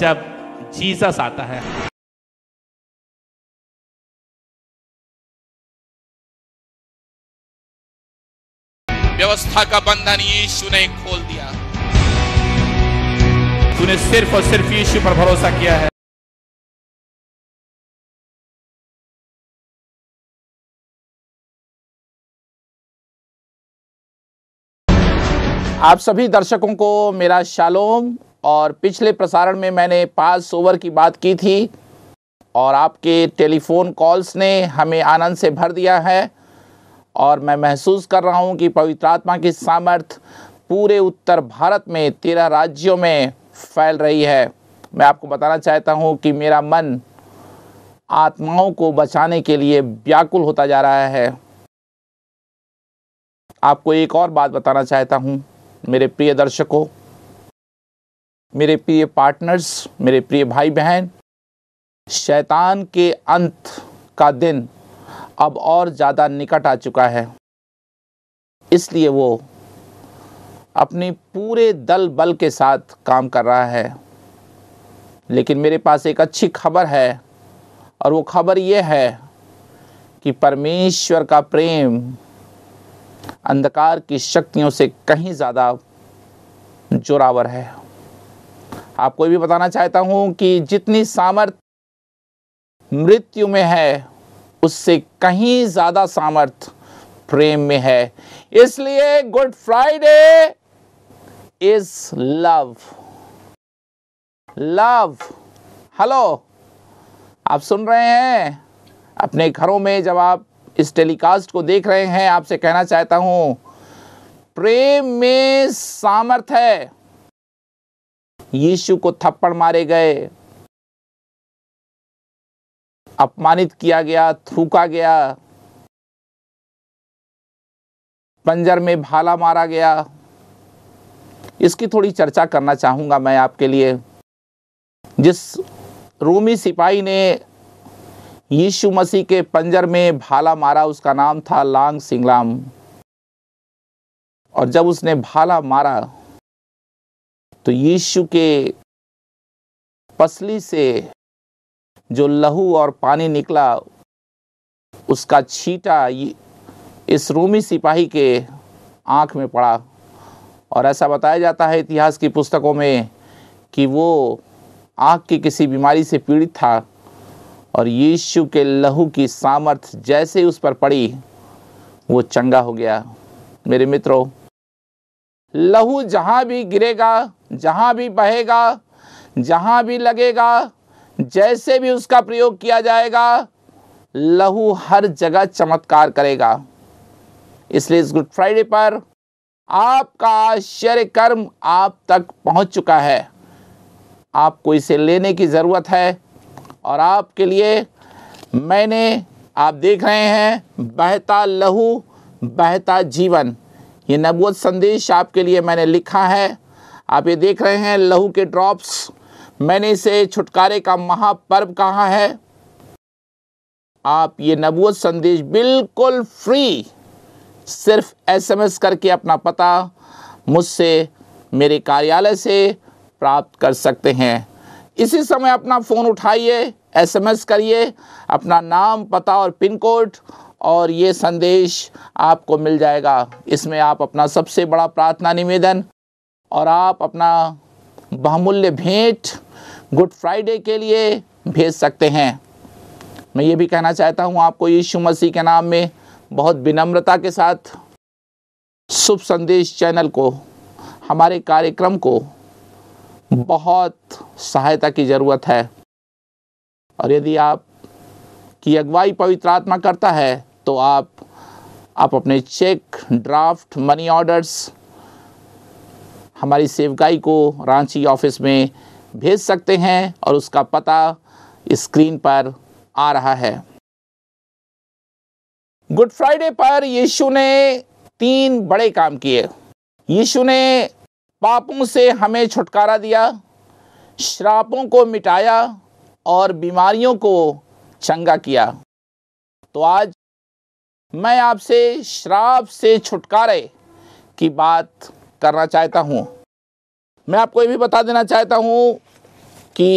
जब जीसस आता है व्यवस्था का बंधन यीशु ने खोल दिया तूने सिर्फ और सिर्फ यीशु पर भरोसा किया है आप सभी दर्शकों को मेरा शालोम और पिछले प्रसारण में मैंने पास ओवर की बात की थी और आपके टेलीफोन कॉल्स ने हमें आनंद से भर दिया है और मैं महसूस कर रहा हूँ कि पवित्र आत्मा की सामर्थ पूरे उत्तर भारत में तेरह राज्यों में फैल रही है मैं आपको बताना चाहता हूँ कि मेरा मन आत्माओं को बचाने के लिए व्याकुल होता जा रहा है आपको एक और बात बताना चाहता हूँ मेरे प्रिय दर्शकों मेरे प्रिय पार्टनर्स मेरे प्रिय भाई बहन शैतान के अंत का दिन अब और ज़्यादा निकट आ चुका है इसलिए वो अपने पूरे दल बल के साथ काम कर रहा है लेकिन मेरे पास एक अच्छी खबर है और वो खबर ये है कि परमेश्वर का प्रेम अंधकार की शक्तियों से कहीं ज़्यादा जोरावर है आपको ये भी बताना चाहता हूं कि जितनी सामर्थ मृत्यु में है उससे कहीं ज़्यादा सामर्थ प्रेम में है इसलिए good Friday is love love hello आप सुन रहे हैं अपने घरों में जब आप इस टेलीकास्ट को देख रहे हैं आपसे कहना चाहता हूं प्रेम में सामर्थ है यीशु को थप्पड़ मारे गए अपमानित किया गया थूका गया पंजर में भाला मारा गया इसकी थोड़ी चर्चा करना चाहूंगा मैं आपके लिए जिस रोमी सिपाही ने यीशु मसीह के पंजर में भाला मारा उसका नाम था लांग सिंगलाम और जब उसने भाला मारा तो यीशु के पसली से जो लहू और पानी निकला उसका छीटा इस रोमी सिपाही के आँख में पड़ा और ऐसा बताया जाता है इतिहास की पुस्तकों में कि वो आँख की किसी बीमारी से पीड़ित था और यीशु के लहू की सामर्थ जैसे उस पर पड़ी वो चंगा हो गया मेरे मित्रों लहू जहाँ भी गिरेगा जहाँ भी बहेगा जहाँ भी लगेगा जैसे भी उसका प्रयोग किया जाएगा लहू हर जगह चमत्कार करेगा इसलिए इस गुड फ्राइडे पर आपका आश्चर्य कर्म आप तक पहुंच चुका है आपको इसे लेने की ज़रूरत है और आपके लिए मैंने आप देख रहे हैं बहता लहू बहता जीवन ये नबूत संदेश आपके लिए मैंने लिखा है आप ये देख रहे हैं लहू के ड्रॉप्स मैंने इसे छुटकारे का महापर्व कहा है आप ये नबूत संदेश बिल्कुल फ्री सिर्फ एसएमएस करके अपना पता मुझसे मेरे कार्यालय से प्राप्त कर सकते हैं इसी समय अपना फ़ोन उठाइए एसएमएस करिए अपना नाम पता और पिन कोड और ये संदेश आपको मिल जाएगा इसमें आप अपना सबसे बड़ा प्रार्थना निवेदन और आप अपना बहुमूल्य भेंट गुड फ्राइडे के लिए भेज सकते हैं मैं ये भी कहना चाहता हूँ आपको यीशु मसीह के नाम में बहुत विनम्रता के साथ शुभ संदेश चैनल को हमारे कार्यक्रम को बहुत सहायता की ज़रूरत है और यदि आप की अगुवाई पवित्र आत्मा करता है तो आप आप अपने चेक ड्राफ्ट मनी ऑर्डर्स हमारी सेवकाई को रांची ऑफिस में भेज सकते हैं और उसका पता स्क्रीन पर आ रहा है गुड फ्राइडे पर यीशु ने तीन बड़े काम किए यीशु ने पापों से हमें छुटकारा दिया श्रापों को मिटाया और बीमारियों को चंगा किया तो आज मैं आपसे श्राप से छुटकारे की बात करना चाहता हूँ मैं आपको ये भी बता देना चाहता हूँ कि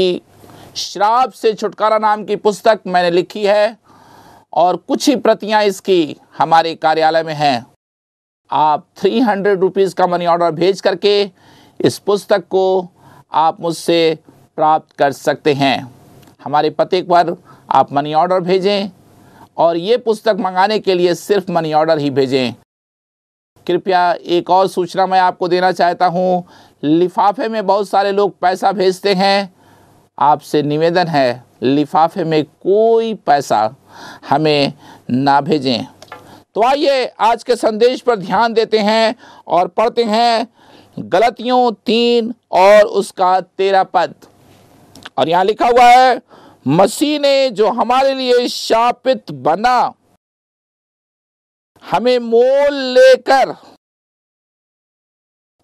श्राप से छुटकारा नाम की पुस्तक मैंने लिखी है और कुछ ही प्रतियां इसकी हमारे कार्यालय में हैं आप थ्री हंड्रेड रुपीज़ का मनी ऑर्डर भेज करके इस पुस्तक को आप मुझसे प्राप्त कर सकते हैं हमारे पते पर आप मनी ऑर्डर भेजें और ये पुस्तक मंगाने के लिए सिर्फ मनी ऑर्डर ही भेजें कृपया एक और सूचना मैं आपको देना चाहता हूँ लिफाफे में बहुत सारे लोग पैसा भेजते हैं आपसे निवेदन है लिफाफे में कोई पैसा हमें ना भेजें तो आइए आज के संदेश पर ध्यान देते हैं और पढ़ते हैं गलतियों तीन और उसका तेरा पद और यहाँ लिखा हुआ है मसीह ने जो हमारे लिए शापित बना हमें मोल लेकर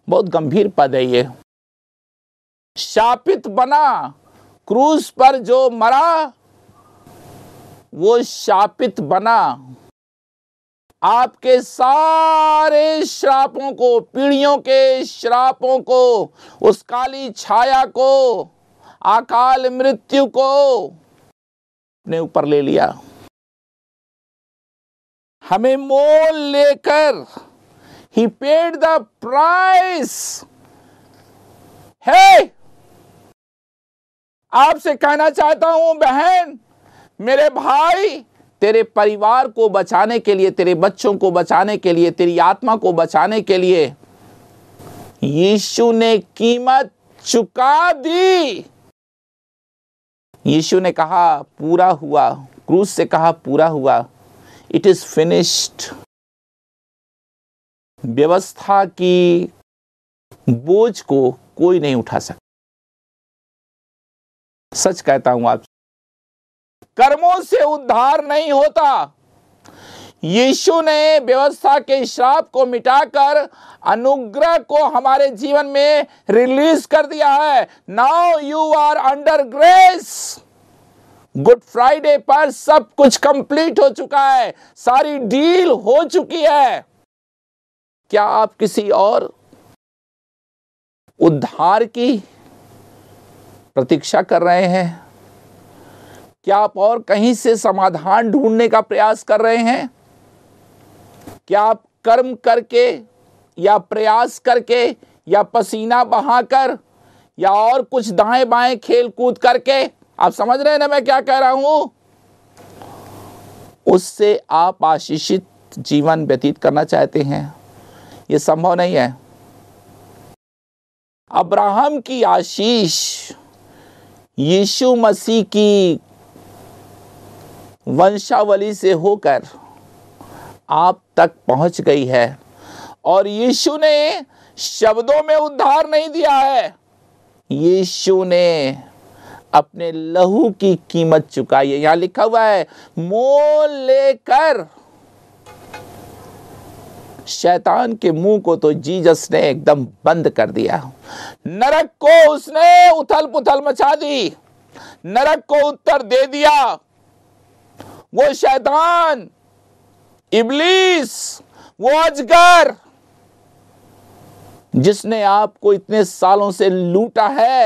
बहुत गंभीर पद है ये शापित बना क्रूज पर जो मरा वो शापित बना आपके सारे श्रापों को पीढ़ियों के श्रापों को उस काली छाया को अकाल मृत्यु को अपने ऊपर ले लिया हमें मोल लेकर ही पेड द प्राइस है आपसे कहना चाहता हूं बहन मेरे भाई तेरे परिवार को बचाने के लिए तेरे बच्चों को बचाने के लिए तेरी आत्मा को बचाने के लिए यीशु ने कीमत चुका दी यीशु ने कहा पूरा हुआ क्रूस से कहा पूरा हुआ इट इज फिनिश्ड व्यवस्था की बोझ को कोई नहीं उठा सकता सच कहता हूं आप कर्मों से उद्धार नहीं होता यीशु ने व्यवस्था के श्राप को मिटाकर अनुग्रह को हमारे जीवन में रिलीज कर दिया है now you are under grace good Friday पर सब कुछ कंप्लीट हो चुका है सारी डील हो चुकी है क्या आप किसी और उद्धार की प्रतीक्षा कर रहे हैं क्या आप और कहीं से समाधान ढूंढने का प्रयास कर रहे हैं क्या आप कर्म करके या प्रयास करके या पसीना बहाकर या और कुछ दाएं बाएं खेल कूद करके आप समझ रहे हैं ना मैं क्या कह रहा हूं उससे आप आशीषित जीवन व्यतीत करना चाहते हैं यह संभव नहीं है अब्राहम की आशीष यीशु मसीह की वंशावली से होकर आप तक पहुंच गई है और यीशु ने शब्दों में उद्धार नहीं दिया है यीशु ने अपने लहू की कीमत चुकाई है यहां लिखा हुआ है मोल लेकर शैतान के मुंह को तो जीजस ने एकदम बंद कर दिया नरक को उसने उथल पुथल मचा दी नरक को उत्तर दे दिया वो शैतान इबलीस वो अजगर जिसने आपको इतने सालों से लूटा है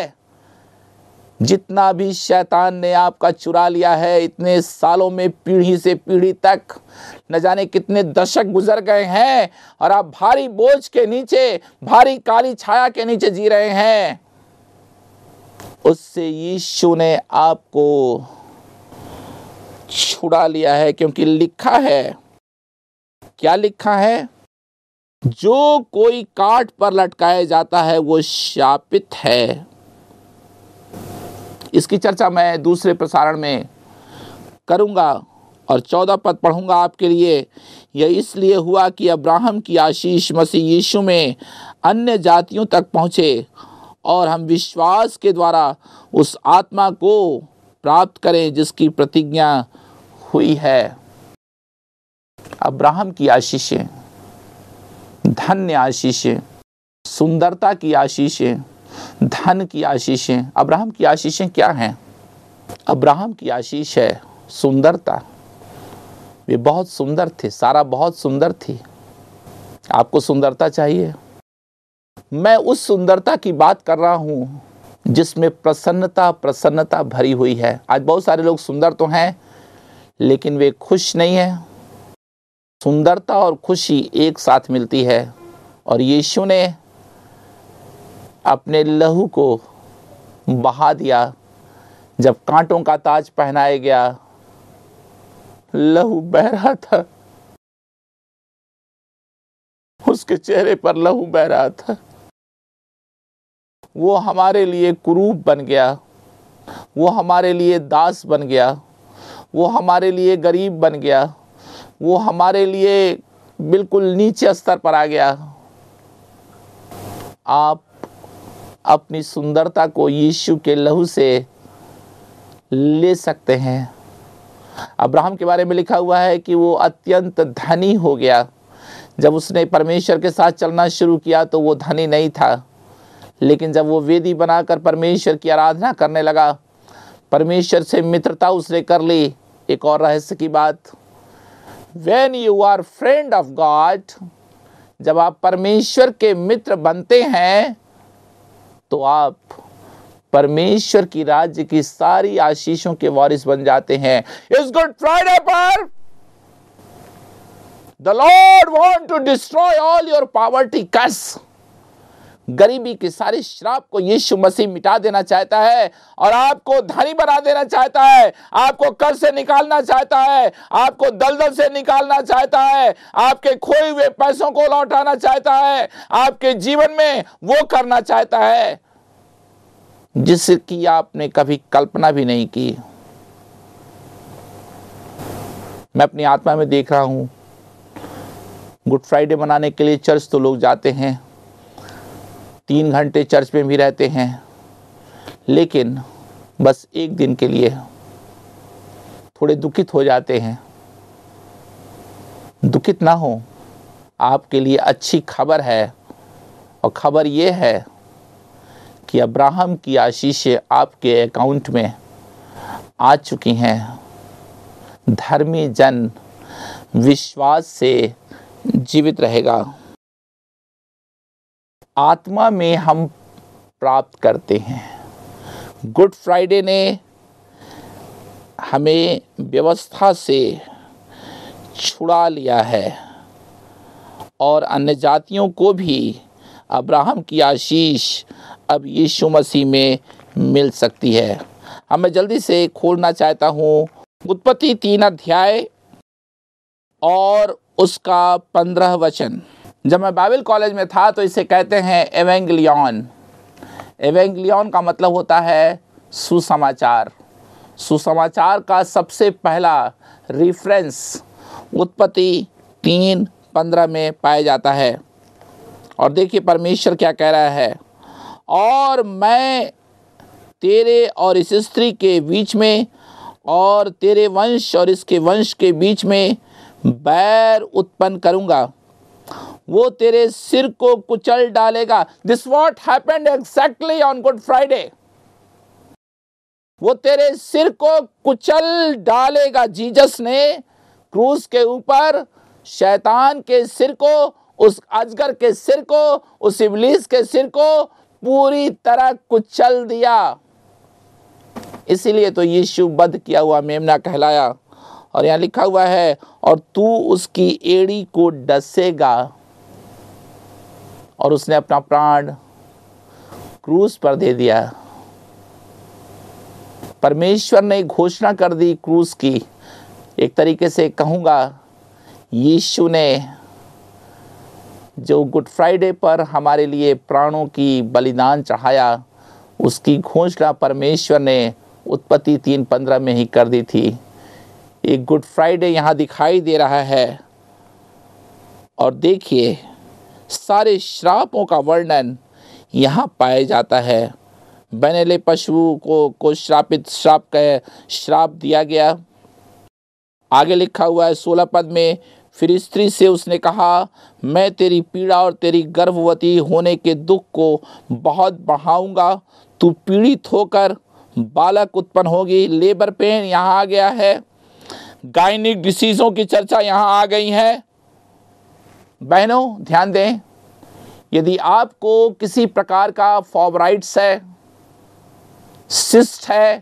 जितना भी शैतान ने आपका चुरा लिया है इतने सालों में पीढ़ी से पीढ़ी तक न जाने कितने दशक गुजर गए हैं और आप भारी बोझ के नीचे भारी काली छाया के नीचे जी रहे हैं उससे यीशु ने आपको छुड़ा लिया है क्योंकि लिखा है क्या लिखा है जो कोई काट पर लटकाया जाता है वो शापित है इसकी चर्चा मैं दूसरे प्रसारण में करूँगा और चौदह पद पढ़ूंगा आपके लिए यह इसलिए हुआ कि अब्राहम की आशीष मसीह यीशु में अन्य जातियों तक पहुँचे और हम विश्वास के द्वारा उस आत्मा को प्राप्त करें जिसकी प्रतिज्ञा हुई है अब्राहम की आशीषें धन्य आशीषें सुंदरता की आशीषें धन की आशीषें अब्राहम की आशीषें क्या हैं अब्राहम की आशीष है सुंदरता वे बहुत सुंदर थे सारा बहुत सुंदर थी आपको सुंदरता चाहिए मैं उस सुंदरता की बात कर रहा हूँ जिसमें प्रसन्नता प्रसन्नता भरी हुई है आज बहुत सारे लोग सुंदर तो हैं लेकिन वे खुश नहीं हैं सुंदरता और खुशी एक साथ मिलती है और यीशु ने अपने लहू को बहा दिया जब कांटों का ताज पहनाया गया लहू बह रहा था उसके चेहरे पर लहू बह रहा था वो हमारे लिए कुरूप बन गया वो हमारे लिए दास बन गया वो हमारे लिए गरीब बन गया वो हमारे लिए बिल्कुल नीचे स्तर पर आ गया आप अपनी सुंदरता को यीशु के लहू से ले सकते हैं अब्राहम के बारे में लिखा हुआ है कि वो अत्यंत धनी हो गया जब उसने परमेश्वर के साथ चलना शुरू किया तो वो धनी नहीं था लेकिन जब वो वेदी बनाकर परमेश्वर की आराधना करने लगा परमेश्वर से मित्रता उसने कर ली एक और रहस्य की बात when you are friend of God जब आप परमेश्वर के मित्र बनते हैं तो आप परमेश्वर की राज्य की सारी आशीषों के वारिस बन जाते हैं इस गुड फ्राइडे पर the lord want to destroy all your poverty कस गरीबी के सारे श्राप को यीशु मसीह मिटा देना चाहता है और आपको धनी बना देना चाहता है आपको कर से निकालना चाहता है आपको दलदल से निकालना चाहता है आपके खोए हुए पैसों को लौटाना चाहता है आपके जीवन में वो करना चाहता है जिसकी आपने कभी कल्पना भी नहीं की मैं अपनी आत्मा में देख रहा हूं गुड फ्राइडे मनाने के लिए चर्च तो लोग जाते हैं तीन घंटे चर्च में भी रहते हैं लेकिन बस एक दिन के लिए थोड़े दुखित हो जाते हैं दुखित ना हो आपके लिए अच्छी खबर है और खबर ये है कि अब्राहम की आशीषें आपके अकाउंट में आ चुकी हैं धर्मी जन विश्वास से जीवित रहेगा आत्मा में हम प्राप्त करते हैं गुड फ्राइडे ने हमें व्यवस्था से छुड़ा लिया है और अन्य जातियों को भी अब्राहम की आशीष अब यीशु मसीह में मिल सकती है अब हाँ, मैं जल्दी से खोलना चाहता हूँ उत्पत्ति तीन अध्याय और उसका पंद्रह वचन जब मैं बाइबल कॉलेज में था तो इसे कहते हैं एवेंगलियन एवेंगलियन का मतलब होता है सुसमाचार सुसमाचार का सबसे पहला रिफ्रेंस उत्पत्ति तीन पंद्रह में पाया जाता है और देखिए परमेश्वर क्या कह रहा है और मैं तेरे और इस स्त्री के बीच में और तेरे वंश और इसके वंश के बीच में बैर उत्पन्न करूँगा वो तेरे सिर को कुचल डालेगा this what happened exactly on good Friday वो तेरे सिर को कुचल डालेगा जीजस ने क्रूज के ऊपर शैतान के सिर को उस अजगर के सिर को उस इबलीस के सिर को पूरी तरह कुचल दिया इसीलिए तो यीशु बद किया हुआ मेमना कहलाया और यहाँ लिखा हुआ है और तू उसकी एड़ी को डसेगा और उसने अपना प्राण क्रूस पर दे दिया परमेश्वर ने घोषणा कर दी क्रूस की एक तरीके से कहूँगा यीशु ने जो गुड फ्राइडे पर हमारे लिए प्राणों की बलिदान चढ़ाया उसकी घोषणा परमेश्वर ने उत्पत्ति तीन पंद्रह में ही कर दी थी एक गुड फ्राइडे यहाँ दिखाई दे रहा है और देखिए सारे श्रापों का वर्णन यहाँ पाया जाता है बनेले पशु को को श्रापित श्राप कह श्राप दिया गया आगे लिखा हुआ है सोलह पद में फिर स्त्री से उसने कहा मैं तेरी पीड़ा और तेरी गर्भवती होने के दुख को बहुत बढ़ाऊंगा तू पीड़ित होकर बालक उत्पन्न होगी लेबर पेन यहाँ आ गया है गायनिक डिसीज़ों की चर्चा यहाँ आ गई है बहनों ध्यान दें यदि आपको किसी प्रकार का फॉबराइट्स है सिस्ट है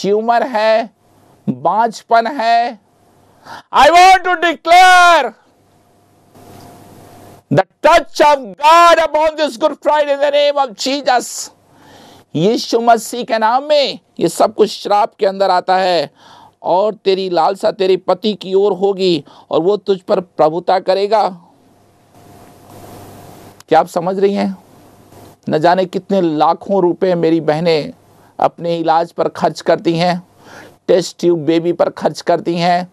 ट्यूमर है बाजपन है I want to declare the touch of God upon this good Friday the name of Jesus यीशु मसीह के नाम में ये सब कुछ श्राप के अंदर आता है और तेरी लालसा तेरे पति की ओर होगी और वो तुझ पर प्रभुता करेगा क्या आप समझ रही हैं न जाने कितने लाखों रुपए मेरी बहनें अपने इलाज पर खर्च करती हैं टेस्ट ट्यूब बेबी पर खर्च करती हैं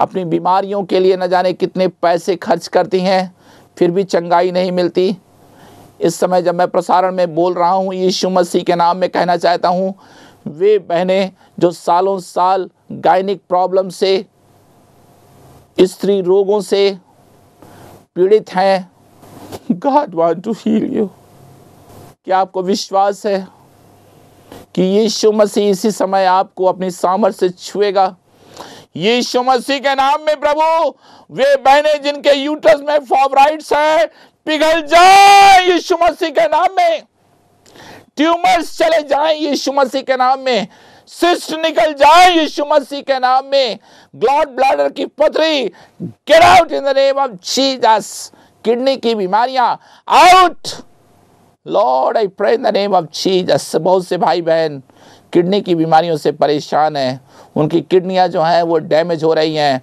अपनी बीमारियों के लिए न जाने कितने पैसे खर्च करती हैं फिर भी चंगाई नहीं मिलती इस समय जब मैं प्रसारण में बोल रहा हूँ यीशु मसीह के नाम में कहना चाहता हूँ वे बहनें जो सालों साल गायनिक प्रॉब्लम से स्त्री रोगों से पीड़ित हैं God want to heal you क्या आपको विश्वास है कि यीशु मसीह इसी समय आपको अपनी सामर्थ से छुएगा यीशु मसीह के नाम में प्रभु वे बहनें जिनके यूटस में फॉबराइट्स हैं पिघल जाए यीशु मसीह के नाम में ट्यूमर्स चले जाएं यीशु मसीह के नाम में सिस्ट निकल जाए यीशु मसीह के नाम में ग्लॉड ब्लैडर की पथरी get out in the name of Jesus kidney की बीमारियां out lord I pray in the name of Jesus बहुत से भाई बहन किडनी की बीमारियों से परेशान है उनकी किडनियाँ जो हैं वो डैमेज हो रही हैं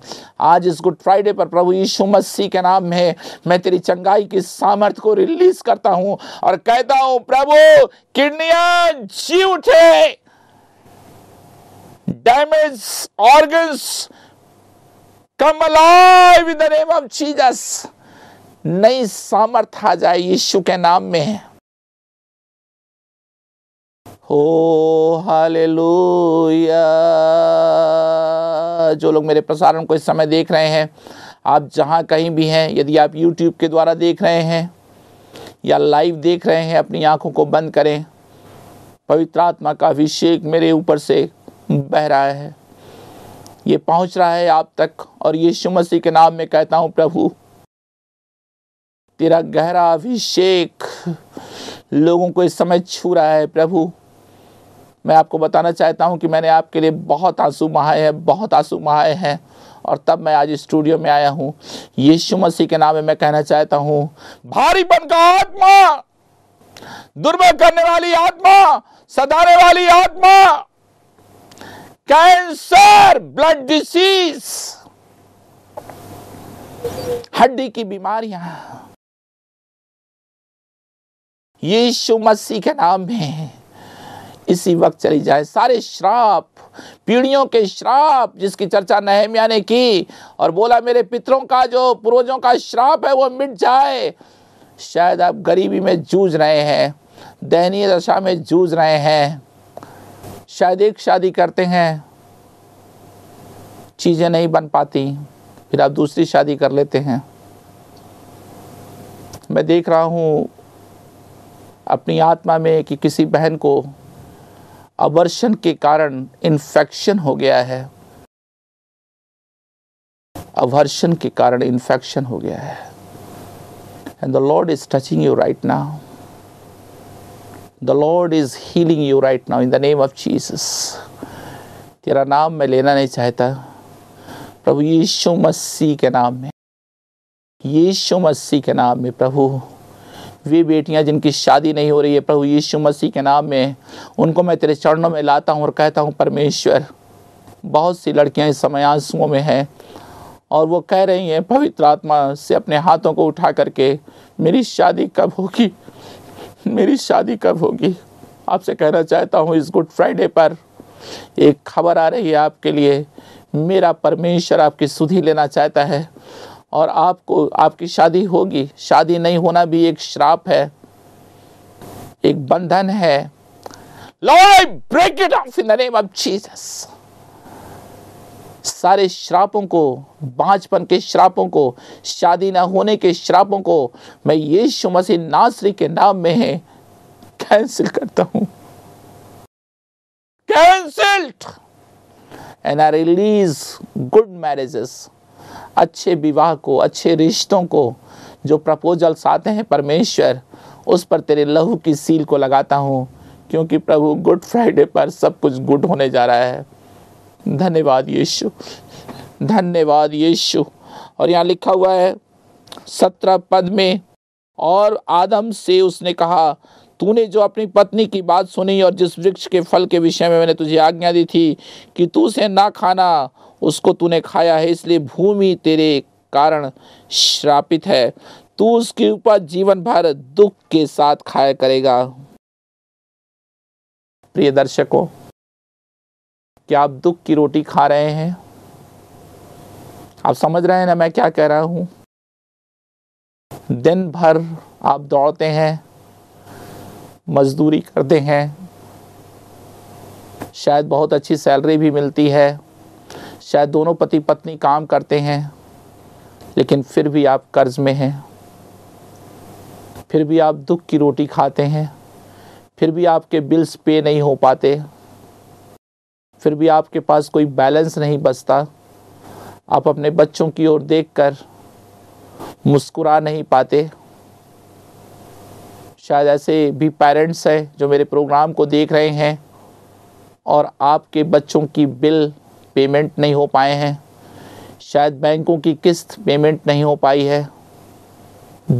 आज इस गुड फ्राइडे पर प्रभु यीशु मसीह के नाम में मैं तेरी चंगाई की सामर्थ को रिलीज करता हूँ और कहता हूँ प्रभु किडनिया जी उठे damage organs come alive in the name of Jesus नई सामर्थ आ जाए यीशु के नाम में हो हालेलुया जो लोग मेरे प्रसारण को इस समय देख रहे हैं आप जहाँ कहीं भी हैं यदि आप यूट्यूब के द्वारा देख रहे हैं या लाइव देख रहे हैं अपनी आँखों को बंद करें पवित्र आत्मा का अभिषेक मेरे ऊपर से बह रहा है ये पहुंच रहा है आप तक और यीशु मसीह के नाम में कहता हूँ प्रभु तेरा गहरा अभिषेक लोगों को इस समय छू रहा है प्रभु मैं आपको बताना चाहता हूँ कि मैंने आपके लिए बहुत आंसू बहाए हैं बहुत आंसू बहाए हैं और तब मैं आज स्टूडियो में आया हूँ यीशु मसीह के नाम में मैं कहना चाहता हूँ भारीपन का आत्मा दुर्बल करने वाली आत्मा सदाने वाली आत्मा कैंसर ब्लड डिसीज हड्डी की बीमारियां यीशु मसीह के नाम में इसी वक्त चली जाए सारे श्राप पीढ़ियों के श्राप जिसकी चर्चा नहम्या ने की और बोला मेरे पितरों का जो पूर्वजों का श्राप है वो मिट जाए शायद आप गरीबी में जूझ रहे हैं दयनीय दशा में जूझ रहे हैं शायद एक शादी करते हैं चीज़ें नहीं बन पाती फिर आप दूसरी शादी कर लेते हैं मैं देख रहा हूं अपनी आत्मा में कि किसी बहन को अवर्षण के कारण इन्फेक्शन हो गया है अवर्षण के कारण इन्फेक्शन हो गया है and the lord is touching you right now the lord is healing you right now in the name of Jesus तेरा नाम मैं लेना नहीं चाहता प्रभु यीशु मसीह के नाम में यीशु मसीह के नाम में प्रभु वे बेटियां जिनकी शादी नहीं हो रही है प्रभु यीशु मसीह के नाम में उनको मैं तेरे चरणों में लाता हूँ और कहता हूँ परमेश्वर बहुत सी लड़कियाँ इस समय आंसुओं में हैं और वो कह रही हैं पवित्र आत्मा से अपने हाथों को उठा करके मेरी शादी कब होगी मेरी शादी कब होगी आपसे कहना चाहता हूँ इस गुड फ्राइडे पर एक खबर आ रही है आपके लिए मेरा परमेश्वर आपकी सुधी लेना चाहता है और आपको आपकी शादी होगी शादी नहीं होना भी एक श्राप है एक बंधन है break it off in the name of Jesus सारे श्रापों को बाँझपन के श्रापों को शादी ना होने के श्रापों को मैं यीशु मसीह नासरी के नाम में है कैंसिल करता हूं cancelled and I release good marriages अच्छे विवाह को अच्छे रिश्तों को जो प्रपोजल्स आते हैं परमेश्वर उस पर तेरे लहू की सील को लगाता हूँ क्योंकि प्रभु गुड फ्राइडे पर सब कुछ गुड होने जा रहा है धन्यवाद यीशु धन्यवाद यीशु और यहाँ लिखा हुआ है सत्रह पद में और आदम से उसने कहा तूने जो अपनी पत्नी की बात सुनी और जिस वृक्ष के फल के विषय में मैंने तुझे आज्ञा दी थी कि तू से ना खाना उसको तूने खाया है इसलिए भूमि तेरे कारण श्रापित है तू उसके ऊपर जीवन भर दुख के साथ खाया करेगा प्रिय दर्शकों क्या आप दुख की रोटी खा रहे हैं आप समझ रहे हैं ना मैं क्या कह रहा हूं दिन भर आप दौड़ते हैं मजदूरी करते हैं शायद बहुत अच्छी सैलरी भी मिलती है शायद दोनों पति पत्नी काम करते हैं लेकिन फिर भी आप कर्ज में हैं फिर भी आप दुख की रोटी खाते हैं फिर भी आपके बिल्स पे नहीं हो पाते फिर भी आपके पास कोई बैलेंस नहीं बचता आप अपने बच्चों की ओर देखकर मुस्कुरा नहीं पाते शायद ऐसे भी पेरेंट्स हैं जो मेरे प्रोग्राम को देख रहे हैं और आपके बच्चों की बिल पेमेंट नहीं हो पाए हैं शायद बैंकों की किस्त पेमेंट नहीं हो पाई है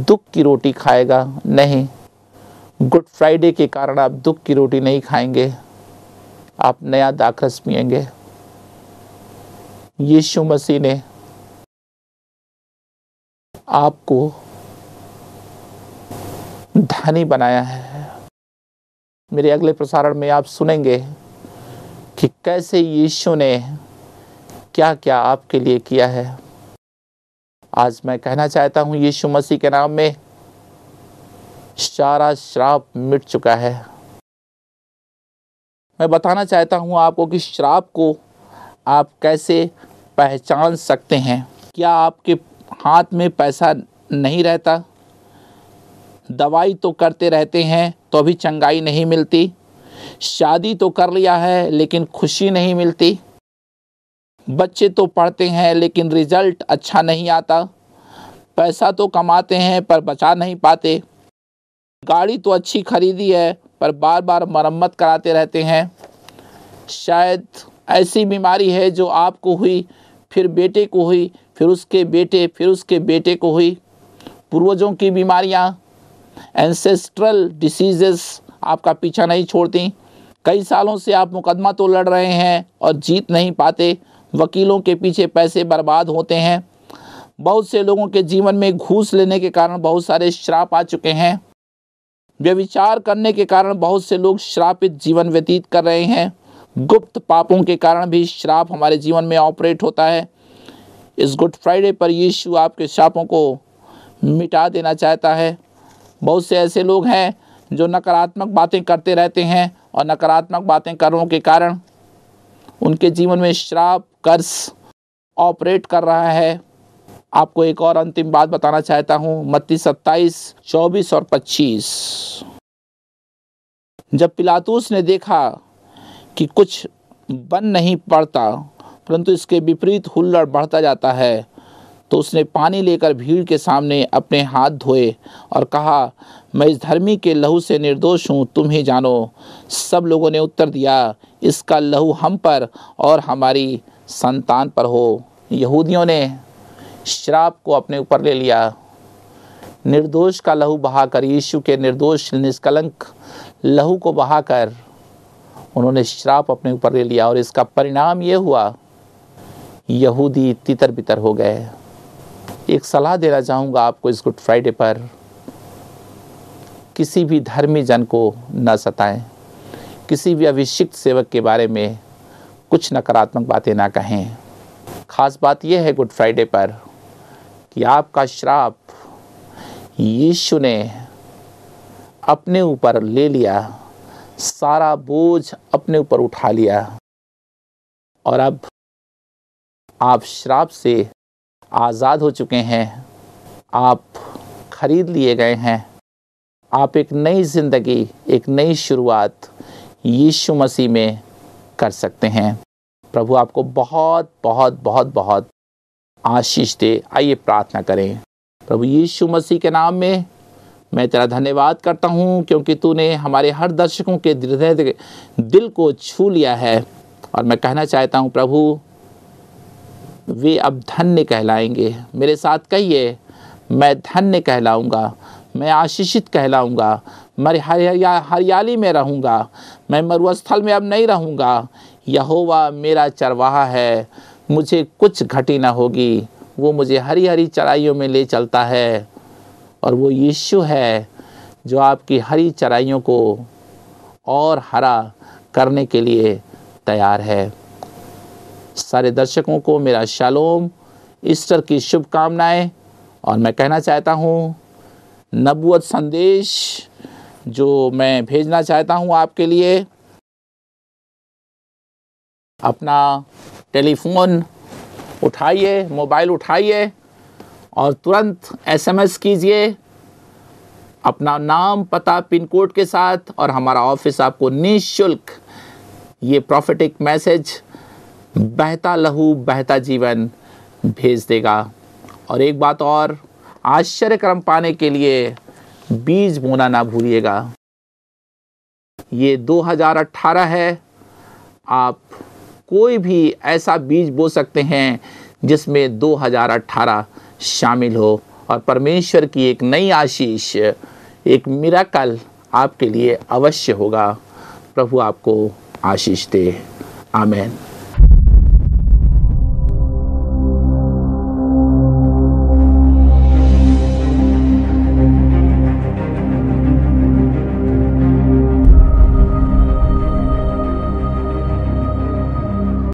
दुख की रोटी खाएगा नहीं गुड फ्राइडे के कारण आप दुख की रोटी नहीं खाएंगे आप नया दाखरस पिएंगे यीशु मसीह ने आपको धनी बनाया है मेरे अगले प्रसारण में आप सुनेंगे कि कैसे यीशु ने क्या क्या आपके लिए किया है आज मैं कहना चाहता हूँ यीशु मसीह के नाम में सारा श्राप मिट चुका है मैं बताना चाहता हूँ आपको कि श्राप को आप कैसे पहचान सकते हैं क्या आपके हाथ में पैसा नहीं रहता दवाई तो करते रहते हैं तो भी चंगाई नहीं मिलती शादी तो कर लिया है लेकिन खुशी नहीं मिलती बच्चे तो पढ़ते हैं लेकिन रिजल्ट अच्छा नहीं आता पैसा तो कमाते हैं पर बचा नहीं पाते गाड़ी तो अच्छी खरीदी है पर बार बार मरम्मत कराते रहते हैं शायद ऐसी बीमारी है जो आपको हुई फिर बेटे को हुई फिर उसके बेटे फिर उसके बेटे को हुई पूर्वजों की बीमारियाँ एंसेस्ट्रल डिसीजेस आपका पीछा नहीं छोड़ती कई सालों से आप मुकदमा तो लड़ रहे हैं और जीत नहीं पाते वकीलों के पीछे पैसे बर्बाद होते हैं बहुत से लोगों के जीवन में घूस लेने के कारण बहुत सारे श्राप आ चुके हैं व्यविचार करने के कारण बहुत से लोग श्रापित जीवन व्यतीत कर रहे हैं गुप्त पापों के कारण भी श्राप हमारे जीवन में ऑपरेट होता है इस गुड फ्राइडे पर यीशु आपके श्रापों को मिटा देना चाहता है बहुत से ऐसे लोग हैं जो नकारात्मक बातें करते रहते हैं और नकारात्मक बातें करों के कारण उनके जीवन में श्राप कर्ज ऑपरेट कर रहा है आपको एक और अंतिम बात बताना चाहता हूँ मत्ती सत्ताईस चौबीस और पच्चीस जब पिलातूस ने देखा कि कुछ बन नहीं पड़ता परंतु इसके विपरीत हुल्लड़ बढ़ता जाता है तो उसने पानी लेकर भीड़ के सामने अपने हाथ धोए और कहा मैं इस धर्मी के लहू से निर्दोष हूँ तुम ही जानो सब लोगों ने उत्तर दिया इसका लहू हम पर और हमारी संतान पर हो यहूदियों ने शराब को अपने ऊपर ले लिया निर्दोष का लहू बहाकर यीशु के निर्दोष निष्कलंक लहू को बहाकर उन्होंने श्राप अपने ऊपर ले लिया और इसका परिणाम ये हुआ यहूदी तितर बितर हो गए एक सलाह देना चाहूँगा आपको इस गुड फ्राइडे पर किसी भी धर्मी जन को न सताएं किसी भी अभिषिक्त सेवक के बारे में कुछ नकारात्मक बातें ना कहें खास बात यह है गुड फ्राइडे पर कि आपका श्राप यीशु ने अपने ऊपर ले लिया सारा बोझ अपने ऊपर उठा लिया और अब आप श्राप से आज़ाद हो चुके हैं आप ख़रीद लिए गए हैं आप एक नई ज़िंदगी एक नई शुरुआत यीशु मसीह में कर सकते हैं प्रभु आपको बहुत बहुत बहुत बहुत आशीष दे आइए प्रार्थना करें प्रभु यीशु मसीह के नाम में मैं तेरा धन्यवाद करता हूँ क्योंकि तूने हमारे हर दर्शकों के हृदय दिल को छू लिया है और मैं कहना चाहता हूँ प्रभु वे अब धन्य कहलाएंगे मेरे साथ कहिए मैं धन्य कहलाऊंगा मैं आशीषित कहलाऊंगा मैं हरियाली में रहूंगा मैं मरुस्थल में अब नहीं रहूंगा यहोवा मेरा चरवाहा है मुझे कुछ घटी ना होगी वो मुझे हरी हरी चराइयों में ले चलता है और वो यीशु है जो आपकी हरी चराइयों को और हरा करने के लिए तैयार है सारे दर्शकों को मेरा शालोम ईस्टर की शुभकामनाएं और मैं कहना चाहता हूँ नबूत संदेश जो मैं भेजना चाहता हूँ आपके लिए अपना टेलीफोन उठाइए मोबाइल उठाइए और तुरंत एसएमएस कीजिए अपना नाम पता पिन कोड के साथ और हमारा ऑफिस आपको निशुल्क ये प्रॉफिटिक मैसेज बहता लहू बहता जीवन भेज देगा और एक बात और आश्चर्य क्रम पाने के लिए बीज बोना ना भूलिएगा ये 2018 है आप कोई भी ऐसा बीज बो सकते हैं जिसमें 2018 शामिल हो और परमेश्वर की एक नई आशीष एक मिराकल आपके लिए अवश्य होगा प्रभु आपको आशीष दे आमेन